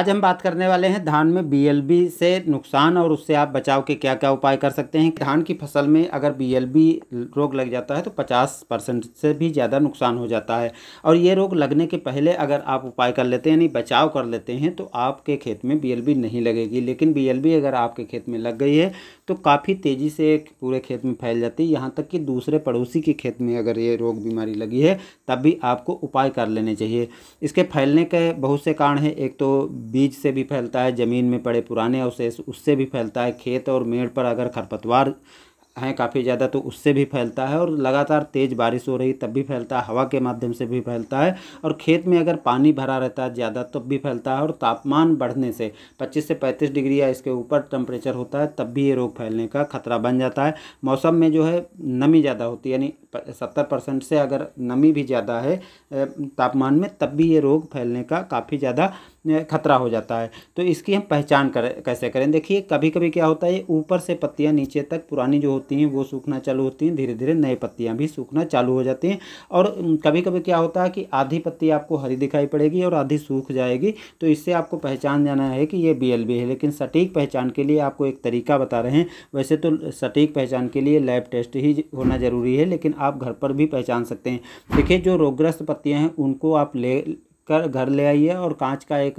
आज हम बात करने वाले हैं धान में बीएलबी से नुकसान और उससे आप बचाव के क्या क्या उपाय कर सकते हैं धान की फसल में अगर बीएलबी रोग लग जाता है तो 50 परसेंट से भी ज़्यादा नुकसान हो जाता है और ये रोग लगने के पहले अगर आप उपाय कर लेते हैं यानी बचाव कर लेते हैं तो आपके खेत में बी नहीं लगेगी लेकिन बी अगर आपके खेत में लग गई है तो काफ़ी तेज़ी से पूरे खेत में फैल जाती है यहाँ तक कि दूसरे पड़ोसी के खेत में अगर ये रोग बीमारी लगी है तब भी आपको उपाय कर लेने चाहिए इसके फैलने के बहुत से कारण हैं एक तो बीज से भी फैलता है ज़मीन में पड़े पुराने अवशेष उससे भी फैलता है खेत और मेड़ पर अगर खरपतवार हैं काफ़ी ज़्यादा तो उससे भी फैलता है और लगातार तेज़ बारिश हो रही तब भी फैलता है हवा के माध्यम से भी फैलता है और खेत में अगर पानी भरा रहता है ज़्यादा तब भी फैलता है और तापमान बढ़ने से 25 से 35 डिग्री या इसके ऊपर टेम्परेचर होता है तब भी ये रोग फैलने का खतरा बन जाता है मौसम में जो है नमी ज़्यादा होती है यानी सत्तर परसेंट से अगर नमी भी ज़्यादा है तापमान में तब भी ये रोग फैलने का काफ़ी ज़्यादा खतरा हो जाता है तो इसकी हम पहचान कर कैसे करें देखिए कभी कभी क्या होता है ऊपर से पत्तियाँ नीचे तक पुरानी जो होती हैं वो सूखना चालू होती हैं धीरे धीरे नए पत्तियाँ भी सूखना चालू हो जाती हैं और कभी कभी क्या होता है कि आधी पत्ती आपको हरी दिखाई पड़ेगी और आधी सूख जाएगी तो इससे आपको पहचान जाना है कि ये बी है लेकिन सटीक पहचान के लिए आपको एक तरीका बता रहे हैं वैसे तो सटीक पहचान के लिए लैब टेस्ट ही होना ज़रूरी है लेकिन आप घर पर भी पहचान सकते हैं देखिए जो रोगग्रस्त पत्तियाँ हैं उनको आप ले कर घर ले आइए और कांच का एक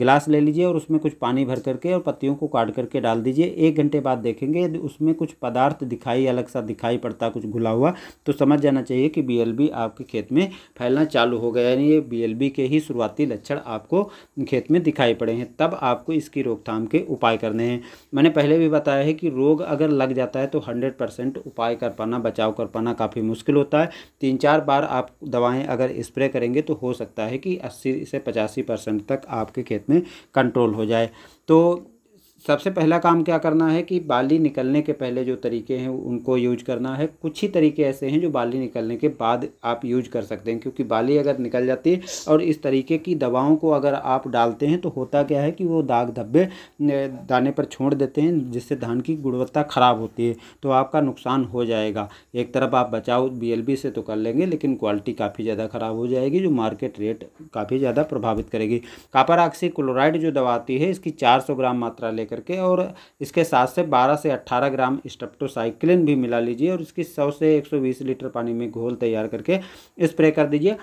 गिलास ले लीजिए और उसमें कुछ पानी भर करके और पत्तियों को काट करके डाल दीजिए एक घंटे बाद देखेंगे यदि उसमें कुछ पदार्थ दिखाई अलग सा दिखाई पड़ता कुछ घुला हुआ तो समझ जाना चाहिए कि बी आपके खेत में फैलना चालू हो गया यानी ये बी के ही शुरुआती लक्षण आपको खेत में दिखाई पड़े हैं तब आपको इसकी रोकथाम के उपाय करने हैं मैंने पहले भी बताया है कि रोग अगर लग जाता है तो हंड्रेड परसेंट उपाय कर पाना बचाव कर पाना काफ़ी मुश्किल होता है तीन चार बार आप दवाएँ अगर स्प्रे करेंगे तो हो सकता है कि अस्सी से पचासी परसेंट तक आपके खेत में कंट्रोल हो जाए तो सबसे पहला काम क्या करना है कि बाली निकलने के पहले जो तरीके हैं उनको यूज करना है कुछ ही तरीके ऐसे हैं जो बाली निकलने के बाद आप यूज कर सकते हैं क्योंकि बाली अगर निकल जाती है और इस तरीके की दवाओं को अगर आप डालते हैं तो होता क्या है कि वो दाग धब्बे दाने पर छोड़ देते हैं जिससे धान की गुणवत्ता ख़राब होती है तो आपका नुकसान हो जाएगा एक तरफ आप बचाओ बी से तो कर लेंगे लेकिन क्वालिटी काफ़ी ज़्यादा ख़राब हो जाएगी जो मार्केट रेट काफ़ी ज़्यादा प्रभावित करेगी कापर ऑक्सी क्लोराइड जो दवा आती है इसकी चार ग्राम मात्रा लेकर करके और इसके साथ से 12 से 18 ग्राम स्ट्रप्टोसाइक्लिन भी मिला लीजिए और इसकी 100 से 120 लीटर पानी में घोल तैयार करके स्प्रे कर दीजिए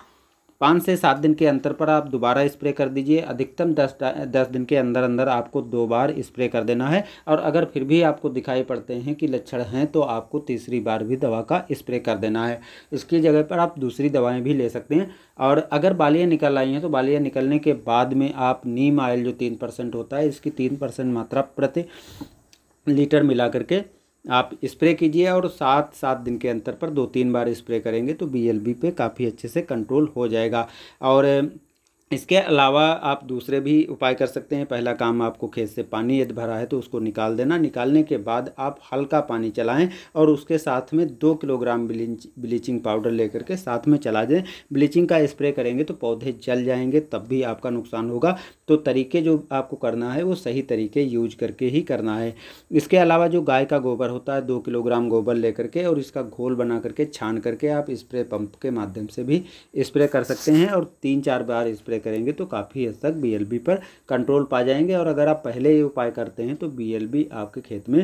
पाँच से सात दिन के अंतर पर आप दोबारा स्प्रे कर दीजिए अधिकतम दस दस दिन के अंदर अंदर आपको दो बार स्प्रे कर देना है और अगर फिर भी आपको दिखाई पड़ते हैं कि लक्षण हैं तो आपको तीसरी बार भी दवा का स्प्रे कर देना है इसकी जगह पर आप दूसरी दवाएं भी ले सकते हैं और अगर बालियाँ निकल आई हैं तो बालियाँ निकलने के बाद में आप नीम आयल जो तीन परसेंट होता है इसकी तीन परसेंट मात्रा प्रति लीटर मिला करके आप स्प्रे कीजिए और सात सात दिन के अंतर पर दो तीन बार स्प्रे करेंगे तो बी पे काफ़ी अच्छे से कंट्रोल हो जाएगा और इसके अलावा आप दूसरे भी उपाय कर सकते हैं पहला काम आपको खेत से पानी यदि भरा है तो उसको निकाल देना निकालने के बाद आप हल्का पानी चलाएं और उसके साथ में दो किलोग्राम ब्लीच ब्लीचिंग पाउडर लेकर के साथ में चला दें ब्लीचिंग का स्प्रे करेंगे तो पौधे जल जाएंगे तब भी आपका नुकसान होगा तो तरीके जो आपको करना है वो सही तरीके यूज करके ही करना है इसके अलावा जो गाय का गोबर होता है दो किलोग्राम गोबर लेकर के और इसका घोल बना करके छान करके आप स्प्रे पंप के माध्यम से भी स्प्रे कर सकते हैं और तीन चार बार स्प्रे करेंगे तो काफ़ी हद तक बी पर कंट्रोल पा जाएंगे और अगर आप पहले ये उपाय करते हैं तो बी आपके खेत में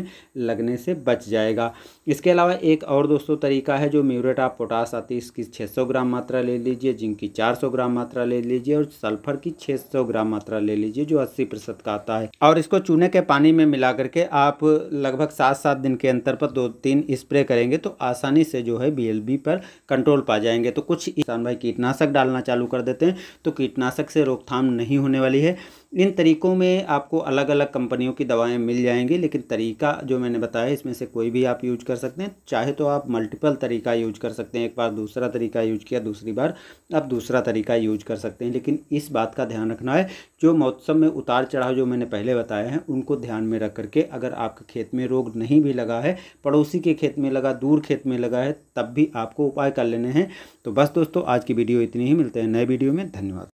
लगने से बच जाएगा इसके अलावा एक और दोस्तों तरीका है जो म्यूरेट आप पोटास आती है इसकी छः ग्राम मात्रा ले लीजिए जिंक की चार ग्राम मात्रा ले लीजिए और सल्फर की छः ग्राम मात्रा ले लीजिए जो अस्सी प्रतिशत का आता है और इसको चूने के पानी में मिला करके आप लगभग सात सात दिन के अंतर पर दो तीन स्प्रे करेंगे तो आसानी से जो है बी पर कंट्रोल पा जाएंगे तो कुछ किसान भाई कीटनाशक डालना चालू कर देते हैं तो कीटनाशक कीटनाशक से रोकथाम नहीं होने वाली है इन तरीकों में आपको अलग अलग कंपनियों की दवाएं मिल जाएंगी लेकिन तरीका जो मैंने बताया इसमें से कोई भी आप यूज कर सकते हैं चाहे तो आप मल्टीपल तरीका यूज कर सकते हैं एक बार दूसरा तरीका यूज किया दूसरी बार आप दूसरा तरीका यूज कर सकते हैं लेकिन इस बात का ध्यान रखना है जो मौसम में उतार चढ़ाव जो मैंने पहले बताए हैं उनको ध्यान में रख करके अगर आपके खेत में रोग नहीं भी लगा है पड़ोसी के खेत में लगा दूर खेत में लगा है तब भी आपको उपाय कर लेने हैं तो बस दोस्तों आज की वीडियो इतनी ही मिलते हैं नए वीडियो में धन्यवाद